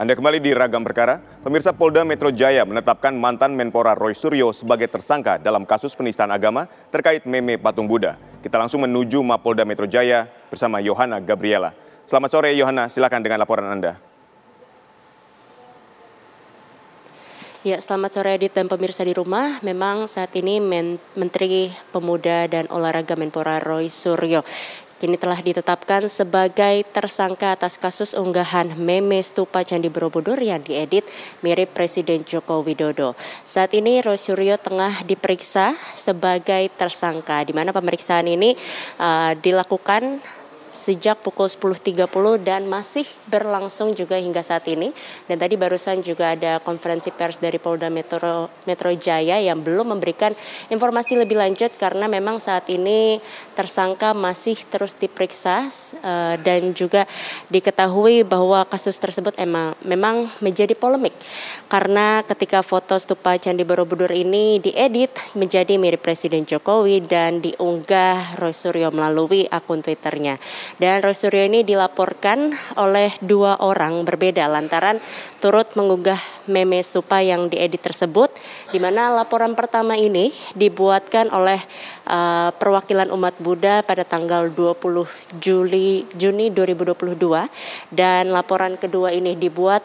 Anda kembali di ragam perkara. Pemirsa Polda Metro Jaya menetapkan mantan Menpora Roy Suryo sebagai tersangka dalam kasus penistaan agama terkait meme patung Buddha. Kita langsung menuju Mapolda Metro Jaya bersama Yohana Gabriela. Selamat sore Yohana, silakan dengan laporan Anda. Ya, selamat sore Edit dan pemirsa di rumah. Memang saat ini Men Menteri Pemuda dan Olahraga Menpora Roy Suryo kini telah ditetapkan sebagai tersangka atas kasus unggahan meme stupa Candi Borobudur yang diedit mirip Presiden Joko Widodo. Saat ini Rosuryo tengah diperiksa sebagai tersangka di mana pemeriksaan ini uh, dilakukan sejak pukul 10.30 dan masih berlangsung juga hingga saat ini. Dan tadi barusan juga ada konferensi pers dari Polda Metro, Metro Jaya yang belum memberikan informasi lebih lanjut karena memang saat ini tersangka masih terus diperiksa eh, dan juga diketahui bahwa kasus tersebut emang memang menjadi polemik karena ketika foto stupa Candi Borobudur ini diedit menjadi mirip Presiden Jokowi dan diunggah Roy Suryo melalui akun Twitternya. Dan Roy Suryo ini dilaporkan oleh dua orang berbeda lantaran turut mengunggah meme stupa yang diedit tersebut di mana laporan pertama ini dibuatkan oleh uh, perwakilan umat Buddha pada tanggal 20 Juli Juni 2022 dan laporan kedua ini dibuat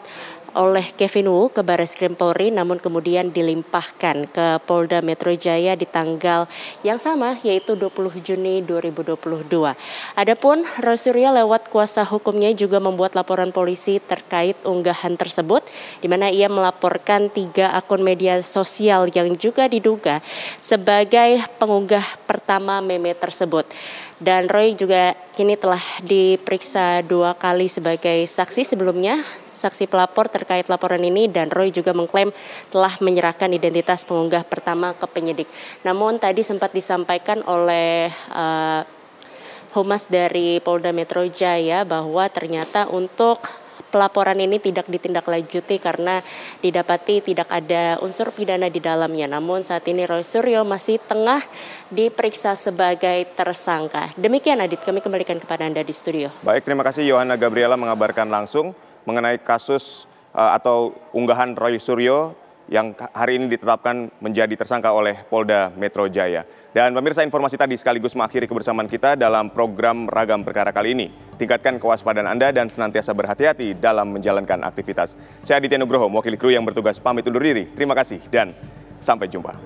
oleh Kevin Wu ke Baris Krim Polri namun kemudian dilimpahkan ke Polda Metro Jaya di tanggal yang sama yaitu 20 Juni 2022. Adapun Rosuria lewat kuasa hukumnya juga membuat laporan polisi terkait unggahan tersebut di mana ia melaporkan tiga akun media sosial yang juga diduga sebagai pengunggah pertama meme tersebut. Dan Roy juga kini telah diperiksa dua kali sebagai saksi sebelumnya saksi pelapor terkait laporan ini dan Roy juga mengklaim telah menyerahkan identitas pengunggah pertama ke penyidik. Namun tadi sempat disampaikan oleh uh, Humas dari Polda Metro Jaya bahwa ternyata untuk pelaporan ini tidak ditindaklanjuti karena didapati tidak ada unsur pidana di dalamnya. Namun saat ini Roy Suryo masih tengah diperiksa sebagai tersangka. Demikian Adit, kami kembalikan kepada Anda di studio. Baik, terima kasih Yohana Gabriela mengabarkan langsung mengenai kasus eh, atau unggahan Roy Suryo yang hari ini ditetapkan menjadi tersangka oleh Polda Metro Jaya. Dan pemirsa informasi tadi sekaligus mengakhiri kebersamaan kita dalam program Ragam Perkara kali ini. Tingkatkan kewaspadaan Anda dan senantiasa berhati-hati dalam menjalankan aktivitas. Saya Aditya Nugroho, mewakili kru yang bertugas pamit undur diri. Terima kasih dan sampai jumpa.